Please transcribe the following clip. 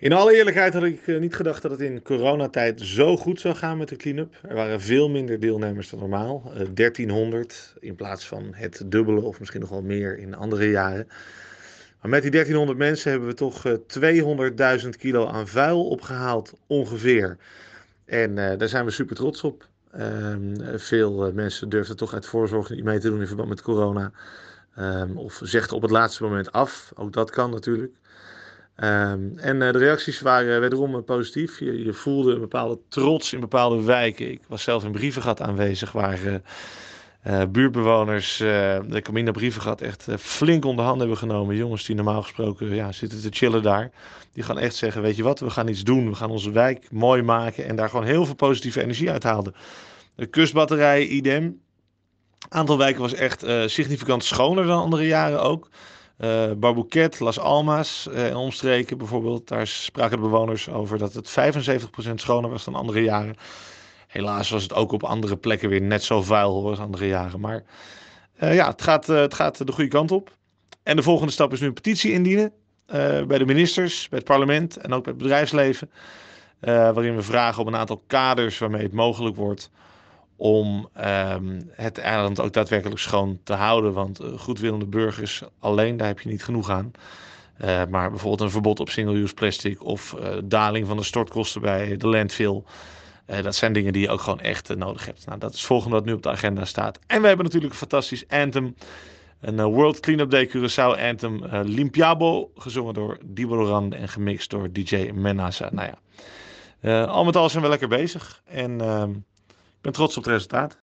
In alle eerlijkheid had ik eh, niet gedacht dat het in coronatijd zo goed zou gaan met de clean-up. Er waren veel minder deelnemers dan normaal. 1300 eh, in plaats van het dubbele of misschien nog wel meer in andere jaren. Maar met die 1300 mensen hebben we toch 200.000 eh, kilo aan vuil opgehaald ongeveer. En daar zijn we super trots op. Ehm, veel mensen durfden toch uit voorzorg niet mee te doen in verband met corona. Ehm, of zegt op het laatste moment af. Ook dat kan natuurlijk. Ehm, en eh, de reacties waren wederom eh, positief. Je, je, voelde een bepaalde trots in bepaalde wijken. Ik was zelf in Brievengat aanwezig, waar uh, buurtbewoners uh, de Camino Brievengat echt flink onder handen hebben genomen. Jongens die normaal gesproken ja, zitten te chillen daar. Die gaan echt zeggen, weet je wat, we gaan iets doen. We gaan onze wijk mooi maken en daar gewoon heel veel positieve energie uithalen. De kustbatterij, idem. Aantal wijken was echt significant schoner dan andere jaren ook. Uh, Las Almas en eh, omstreken bijvoorbeeld, daar spraken de bewoners over dat het 75% schoner was dan andere jaren. Helaas was het ook op andere plekken weer net zo vuil hoor, als andere jaren. Maar eh, ja, het gaat, het gaat de goede kant op. En de volgende stap is nu een petitie indienen bij de ministers, bij het parlement en ook bij het bedrijfsleven. waarin we vragen om een aantal kaders waarmee het mogelijk wordt om ehm, het eiland ook daadwerkelijk schoon te houden. Want eh, goedwillende burgers alleen, daar heb je niet genoeg aan. Eh, maar bijvoorbeeld een verbod op single-use plastic of eh, daling van de stortkosten bij de landfill. dat zijn dingen die je ook gewoon echt nodig hebt. Nou, dat is het volgende wat nu op de agenda staat. En we hebben natuurlijk een fantastisch anthem. Een World Cleanup Day Curaçao anthem Limpiabo, gezongen door Diboran en gemixt door DJ Menasa. Nou ja, al met al zijn we lekker bezig. En ehm, ben trots op het resultaat.